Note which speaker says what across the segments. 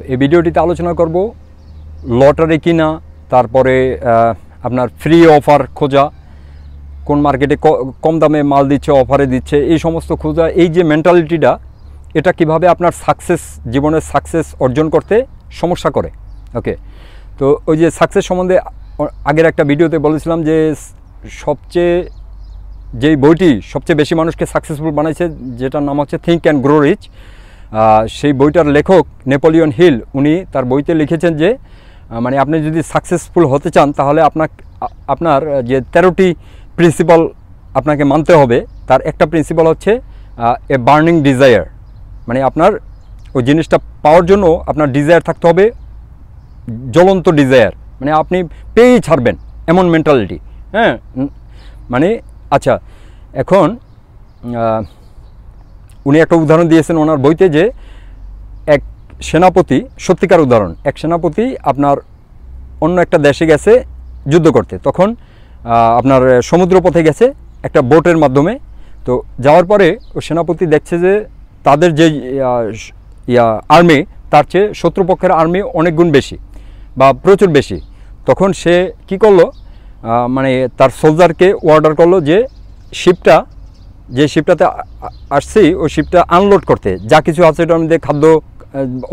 Speaker 1: তো এই ভিডিওটিতে আলোচনা করব লটারি কিনা তারপরে আপনার ফ্রি অফার খোঁজা কোন মার্কেটে কম দামে মাল দিচ্ছে অফারে দিচ্ছে এই সমস্ত খোঁজা এই যে মেন্টালিটিটা এটা কিভাবে আপনার সাকসেস জীবনের সাকসেস অর্জন করতে সমস্যা করে ওকে তো ওই যে সাকসেস সম্বন্ধে আগের একটা ভিডিওতে বলেছিলাম যে সবচেয়ে যেই বইটি সবচেয়ে বেশি মানুষকে সাকসেসফুল বানাইছে যেটার নাম হচ্ছে থিঙ্ক অ্যান্ড গ্রো রিচ সেই বইটার লেখক নেপোলিয়ন হিল উনি তার বইতে লিখেছেন যে মানে আপনি যদি সাকসেসফুল হতে চান তাহলে আপনার আপনার যে তেরোটি প্রিন্সিপাল আপনাকে মানতে হবে তার একটা প্রিন্সিপাল হচ্ছে এ বার্নিং ডিজায়ার মানে আপনার ওই জিনিসটা পাওয়ার জন্য আপনার ডিজায়ার থাকতে হবে জ্বলন্ত ডিজায়ার মানে আপনি পেয়েই ছাড়বেন এমন মেন্টালিটি হ্যাঁ মানে আচ্ছা এখন উনি একটা উদাহরণ দিয়েছেন ওনার বইতে যে এক সেনাপতি সত্যিকার উদাহরণ এক সেনাপতি আপনার অন্য একটা দেশে গেছে যুদ্ধ করতে তখন আপনার সমুদ্রপথে গেছে একটা বোটের মাধ্যমে তো যাওয়ার পরে ও সেনাপতি দেখছে যে তাদের যে ইয়া আর্মি তার চেয়ে শত্রুপক্ষের আর্মি অনেক গুণ বেশি বা প্রচুর বেশি তখন সে কি করলো মানে তার সোলজারকে অর্ডার করলো যে শিপটা যে শিপটাতে আসছি ওই শিপটা আনলোড করতে যা কিছু আছে এটা মধ্যে খাদ্য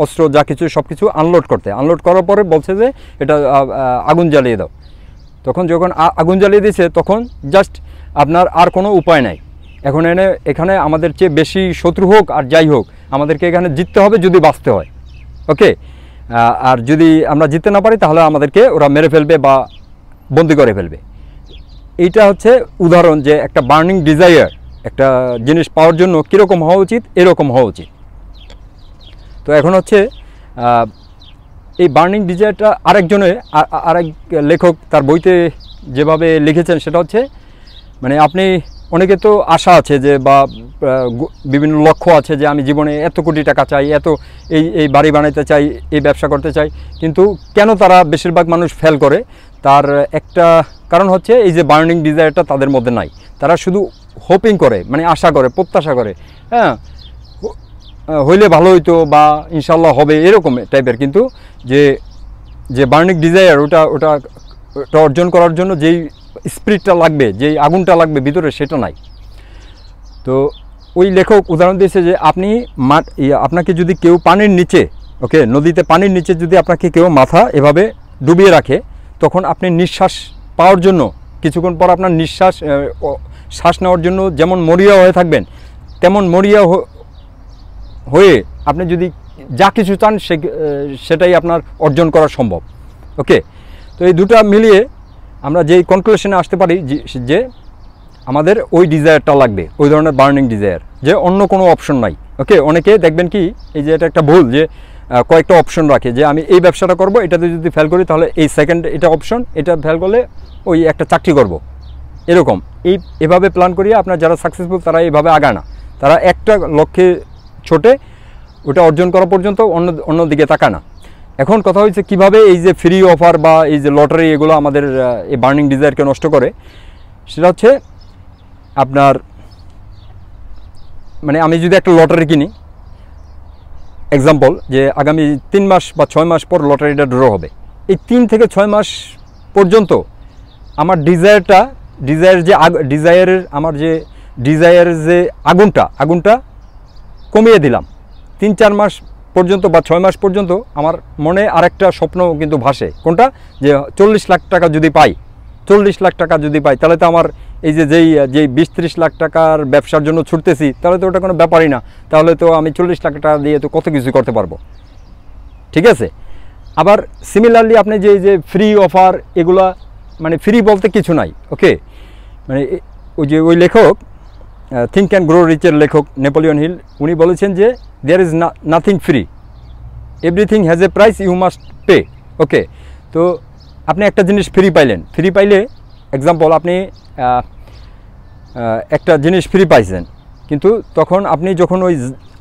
Speaker 1: অস্ত্র যা কিছু সব কিছু আনলোড করতে আনলোড করার পরে বলছে যে এটা আগুন জ্বালিয়ে দাও তখন যখন আগুন জ্বালিয়ে দিছে তখন জাস্ট আপনার আর কোনো উপায় নাই এখন এনে এখানে আমাদের চেয়ে বেশি শত্রু হোক আর যাই হোক আমাদেরকে এখানে জিততে হবে যদি বাঁচতে হয় ওকে আর যদি আমরা জিততে না পারি তাহলে আমাদেরকে ওরা মেরে ফেলবে বা বন্দি করে ফেলবে এইটা হচ্ছে উদাহরণ যে একটা বার্নিং ডিজায়ার একটা জিনিস পাওয়ার জন্য কীরকম হওয়া উচিত এরকম হওয়া উচিত তো এখন হচ্ছে এই বার্নিং ডিজায়ারটা আরেকজনের আরেক লেখক তার বইতে যেভাবে লিখেছেন সেটা হচ্ছে মানে আপনি অনেকে তো আশা আছে যে বা বিভিন্ন লক্ষ্য আছে যে আমি জীবনে এত কোটি টাকা চাই এত এই এই বাড়ি বানাইতে চাই এই ব্যবসা করতে চাই কিন্তু কেন তারা বেশিরভাগ মানুষ ফেল করে তার একটা কারণ হচ্ছে এই যে বার্নিং ডিজায়ারটা তাদের মধ্যে নাই তারা শুধু হোপিং করে মানে আশা করে প্রত্যাশা করে হ্যাঁ হইলে ভালো হইতো বা ইনশাল্লাহ হবে এরকম টাইপের কিন্তু যে যে বার্নিক ডিজায়ার ওটা ওটা ওটা অর্জন করার জন্য যেই স্পিরিটটা লাগবে যেই আগুনটা লাগবে ভিতরে সেটা নাই তো ওই লেখক উদাহরণ দিয়েছে যে আপনি মাঠ আপনাকে যদি কেউ পানির নিচে ওকে নদীতে পানির নিচে যদি আপনাকে কেউ মাথা এভাবে ডুবিয়ে রাখে তখন আপনি নিঃশ্বাস পাওয়ার জন্য কিছুক্ষণ পর আপনার নিঃশ্বাস শ্বাস নেওয়ার জন্য যেমন মরিয়া হয়ে থাকবেন তেমন মরিয়া হয়ে আপনি যদি যা কিছু চান সে সেটাই আপনার অর্জন করা সম্ভব ওকে তো এই দুটা মিলিয়ে আমরা যেই কনক্লুশনে আসতে পারি যে আমাদের ওই ডিজায়ারটা লাগবে ওই ধরনের বার্নিং ডিজায়ার যে অন্য কোনো অপশন নাই ওকে অনেকে দেখবেন কি এই যে এটা একটা ভুল যে কয়েকটা অপশন রাখে যে আমি এই ব্যবসাটা করব এটাতে যদি ফেল করি তাহলে এই সেকেন্ড এটা অপশন এটা ফেল করলে ওই একটা চাকরি করব এরকম এই এভাবে প্ল্যান করিয়ে আপনার যারা সাকসেসফুল তারা এইভাবে আগায় না তারা একটা লক্ষ্যে ছোটে ওটা অর্জন করা পর্যন্ত অন্য অন্যদিকে তাকায় না এখন কথা হয়েছে কিভাবে এই যে ফ্রি অফার বা এই যে লটারি এগুলো আমাদের এই বার্নিং ডিজায়ারকে নষ্ট করে সেটা হচ্ছে আপনার মানে আমি যদি একটা লটারি কিনি এক্সাম্পল যে আগামী তিন মাস বা ছয় মাস পর লটারিটা ড্র হবে এই তিন থেকে ছয় মাস পর্যন্ত আমার ডিজায়ারটা ডিজায়ার যে ডিজায়ারের আমার যে ডিজায়ারের যে আগুনটা আগুনটা কমিয়ে দিলাম তিন চার মাস পর্যন্ত বা ছয় মাস পর্যন্ত আমার মনে আরেকটা স্বপ্ন কিন্তু ভাসে কোনটা যে চল্লিশ লাখ টাকা যদি পাই চল্লিশ লাখ টাকা যদি পাই তাহলে তো আমার এই যে যেই যেই বিশ ত্রিশ লাখ টাকার ব্যবসার জন্য ছুটতেছি তাহলে তো ওটা কোনো ব্যাপারই না তাহলে তো আমি চল্লিশ লাখ টাকা দিয়ে তো কত কিছু করতে পারবো ঠিক আছে আবার সিমিলারলি আপনি যে যে ফ্রি অফার এগুলা মানে ফ্রি বলতে কিছু নাই ওকে মানে ওই যে ওই লেখক থিঙ্ক অ্যান্ড গ্রো রিচের লেখক নেপোলিয়ন হিল উনি বলেছেন যে there is nothing free everything has a price you must pay okay তো আপনি একটা জিনিস ফ্রি পাইলেন ফ্রি পাইলে এক্সাম্পল আপনি একটা জিনিস ফ্রি পাইছেন কিন্তু তখন আপনি যখন ওই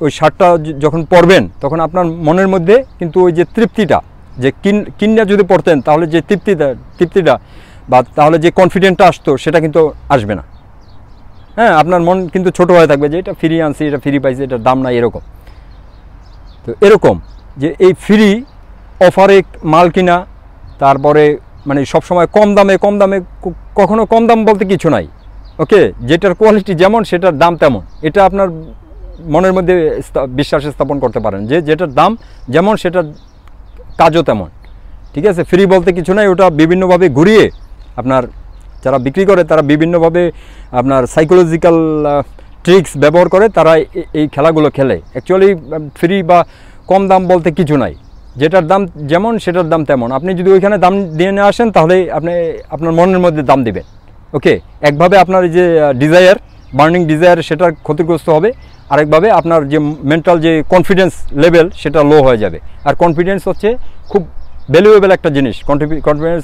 Speaker 1: ওই শার্টটা যখন পরবেন তখন আপনার মনের মধ্যে কিন্তু ওই যে তৃপ্তিটা যে কিন কিনা যদি পড়তেন তাহলে যে তৃপ্তিটা তৃপ্তিটা বা তাহলে যে কনফিডেন্টটা আসতো সেটা কিন্তু আসবে না হ্যাঁ আপনার মন কিন্তু ছোটো হয়ে থাকবে যে এটা ফ্রি আনছি এটা ফ্রি পাইছি এটার দাম নাই এরকম তো এরকম যে এই ফ্রি অফারে মাল কিনা তারপরে মানে সবসময় কম দামে কম দামে কখনো কম দাম বলতে কিছু নাই ওকে যেটার কোয়ালিটি যেমন সেটার দাম তেমন এটা আপনার মনের মধ্যে বিশ্বাস স্থাপন করতে পারেন যে যেটার দাম যেমন সেটার কাজও তেমন ঠিক আছে ফ্রি বলতে কিছু নাই ওটা বিভিন্নভাবে ঘুরিয়ে আপনার যারা বিক্রি করে তারা বিভিন্নভাবে আপনার সাইকোলজিক্যাল ট্রিক্স ব্যবহার করে তারা এই খেলাগুলো খেলে অ্যাকচুয়ালি ফ্রি বা কম দাম বলতে কিছু নাই যেটার দাম যেমন সেটার দাম তেমন আপনি যদি ওইখানে দাম দিয়ে নিয়ে আসেন তাহলে আপনি আপনার মনের মধ্যে দাম দেবেন ওকে একভাবে আপনার যে ডিজায়ার বার্নিং ডিজায়ার সেটা ক্ষতিগ্রস্ত হবে আরেকভাবে আপনার যে মেন্টাল যে কনফিডেন্স লেভেল সেটা লো হয়ে যাবে আর কনফিডেন্স হচ্ছে খুব ভ্যালুয়েবল একটা জিনিস কনফিডেন্স